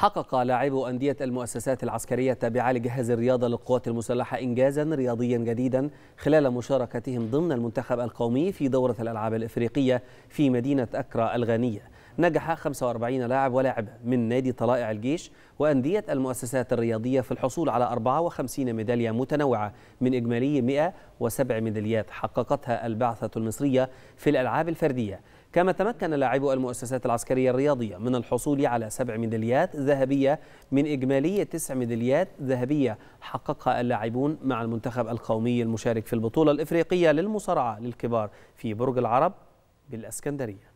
حقق لاعبو أندية المؤسسات العسكرية التابعة لجهاز الرياضة للقوات المسلحة إنجازا رياضيا جديدا خلال مشاركتهم ضمن المنتخب القومي في دورة الألعاب الإفريقية في مدينة أكرا الغانية نجح 45 لاعب ولاعبة من نادي طلائع الجيش وأندية المؤسسات الرياضية في الحصول على 54 ميدالية متنوعة من إجمالي 107 ميداليات حققتها البعثة المصرية في الألعاب الفردية كما تمكن لاعبو المؤسسات العسكرية الرياضية من الحصول على سبع ميداليات ذهبية من إجمالي تسع ميداليات ذهبية حققها اللاعبون مع المنتخب القومي المشارك في البطولة الإفريقية للمصارعة للكبار في برج العرب بالأسكندرية